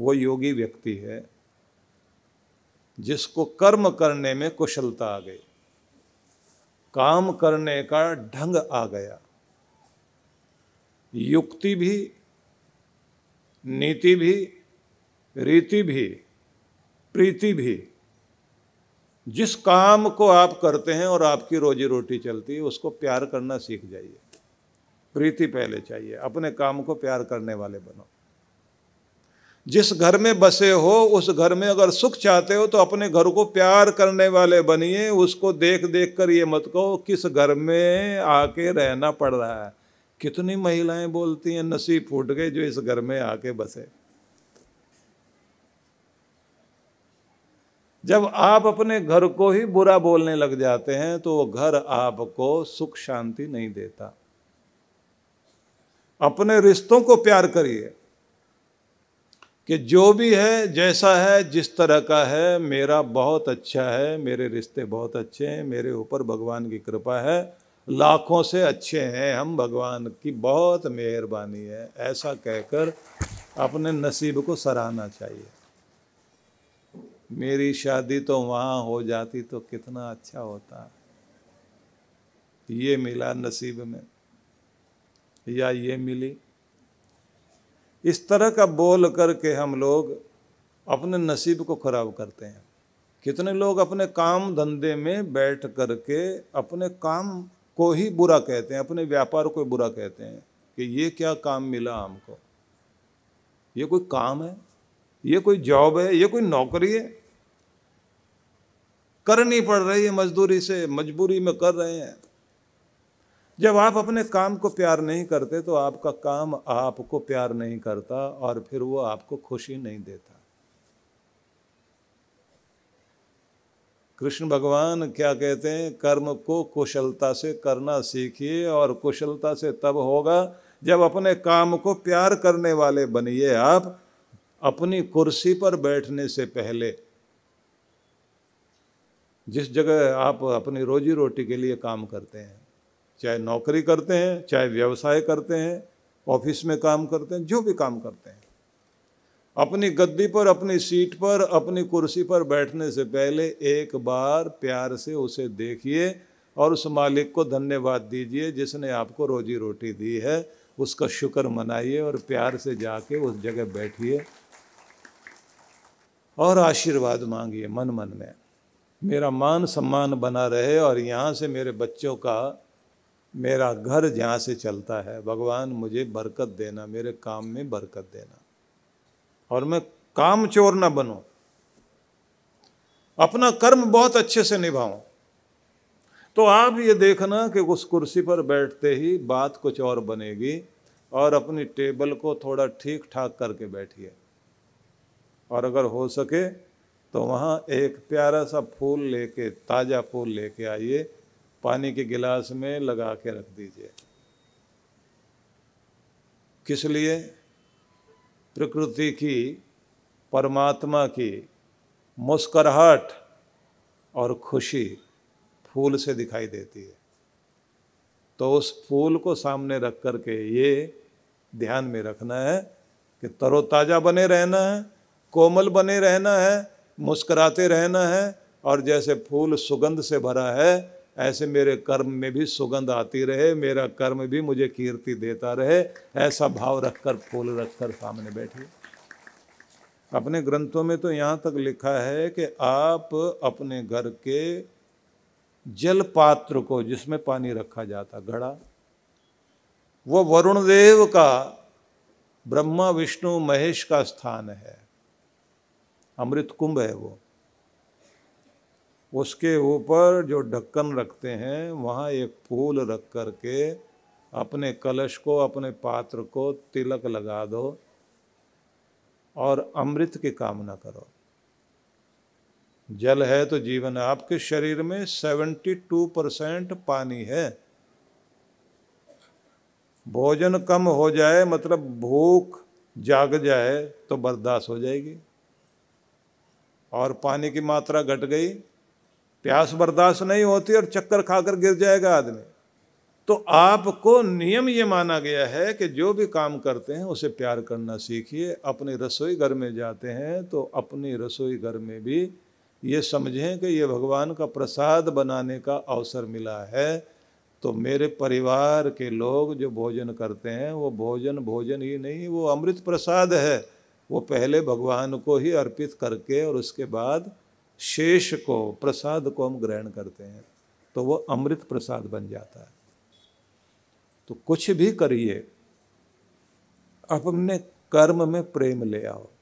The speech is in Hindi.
वो योगी व्यक्ति है जिसको कर्म करने में कुशलता आ गई काम करने का ढंग आ गया युक्ति भी नीति भी रीति भी प्रीति भी जिस काम को आप करते हैं और आपकी रोजी रोटी चलती है उसको प्यार करना सीख जाइए प्रीति पहले चाहिए अपने काम को प्यार करने वाले बनो जिस घर में बसे हो उस घर में अगर सुख चाहते हो तो अपने घर को प्यार करने वाले बनिए उसको देख देख कर ये मत कहो किस घर में आके रहना पड़ रहा है कितनी महिलाएं बोलती हैं नसीब फूट गए जो इस घर में आके बसे जब आप अपने घर को ही बुरा बोलने लग जाते हैं तो वो घर आपको सुख शांति नहीं देता अपने रिश्तों को प्यार करिए कि जो भी है जैसा है जिस तरह का है मेरा बहुत अच्छा है मेरे रिश्ते बहुत अच्छे हैं मेरे ऊपर भगवान की कृपा है लाखों से अच्छे हैं हम भगवान की बहुत मेहरबानी है ऐसा कहकर अपने नसीब को सराहना चाहिए मेरी शादी तो वहाँ हो जाती तो कितना अच्छा होता ये मिला नसीब में या ये मिली इस तरह का बोल करके हम लोग अपने नसीब को ख़राब करते हैं कितने लोग अपने काम धंधे में बैठ करके अपने काम को ही बुरा कहते हैं अपने व्यापार को बुरा कहते हैं कि ये क्या काम मिला हमको ये कोई काम है ये कोई जॉब है ये कोई नौकरी है करनी पड़ रही है मजदूरी से मजबूरी में कर रहे हैं जब आप अपने काम को प्यार नहीं करते तो आपका काम आपको प्यार नहीं करता और फिर वो आपको खुशी नहीं देता कृष्ण भगवान क्या कहते हैं कर्म को कुशलता से करना सीखिए और कुशलता से तब होगा जब अपने काम को प्यार करने वाले बनिए आप अपनी कुर्सी पर बैठने से पहले जिस जगह आप अपनी रोजी रोटी के लिए काम करते हैं चाहे नौकरी करते हैं चाहे व्यवसाय करते हैं ऑफिस में काम करते हैं जो भी काम करते हैं अपनी गद्दी पर अपनी सीट पर अपनी कुर्सी पर बैठने से पहले एक बार प्यार से उसे देखिए और उस मालिक को धन्यवाद दीजिए जिसने आपको रोजी रोटी दी है उसका शुक्र मनाइए और प्यार से जाके उस जगह बैठिए और आशीर्वाद मांगिए मन मन में मेरा मान सम्मान बना रहे और यहाँ से मेरे बच्चों का मेरा घर जहाँ से चलता है भगवान मुझे बरकत देना मेरे काम में बरकत देना और मैं काम चोर ना बनूं अपना कर्म बहुत अच्छे से निभाऊं तो आप ये देखना कि उस कुर्सी पर बैठते ही बात कुछ और बनेगी और अपनी टेबल को थोड़ा ठीक ठाक करके बैठिए और अगर हो सके तो वहाँ एक प्यारा सा फूल लेके ताज़ा फूल लेके आइए पानी के गिलास में लगा के रख दीजिए किस लिए प्रकृति की परमात्मा की मुस्कराहट और खुशी फूल से दिखाई देती है तो उस फूल को सामने रख कर के ये ध्यान में रखना है कि तरोताज़ा बने रहना है कोमल बने रहना है मुस्कराते रहना है और जैसे फूल सुगंध से भरा है ऐसे मेरे कर्म में भी सुगंध आती रहे मेरा कर्म भी मुझे कीर्ति देता रहे ऐसा भाव रखकर फूल रखकर सामने बैठिए अपने ग्रंथों में तो यहाँ तक लिखा है कि आप अपने घर के जल पात्र को जिसमें पानी रखा जाता घड़ा वो वरुण देव का ब्रह्मा विष्णु महेश का स्थान है अमृत कुंभ है वो उसके ऊपर जो ढक्कन रखते हैं वहाँ एक फूल रख कर के अपने कलश को अपने पात्र को तिलक लगा दो और अमृत की कामना करो जल है तो जीवन है आपके शरीर में सेवेंटी टू परसेंट पानी है भोजन कम हो जाए मतलब भूख जाग जाए तो बर्दाश्त हो जाएगी और पानी की मात्रा घट गई प्यास बर्दाश्त नहीं होती और चक्कर खाकर गिर जाएगा आदमी तो आपको नियम ये माना गया है कि जो भी काम करते हैं उसे प्यार करना सीखिए अपने रसोई घर में जाते हैं तो अपनी रसोई घर में भी ये समझें कि ये भगवान का प्रसाद बनाने का अवसर मिला है तो मेरे परिवार के लोग जो भोजन करते हैं वो भोजन भोजन ही नहीं वो अमृत प्रसाद है वो पहले भगवान को ही अर्पित करके और उसके बाद शेष को प्रसाद को हम ग्रहण करते हैं तो वो अमृत प्रसाद बन जाता है तो कुछ भी करिए अपने कर्म में प्रेम ले आओ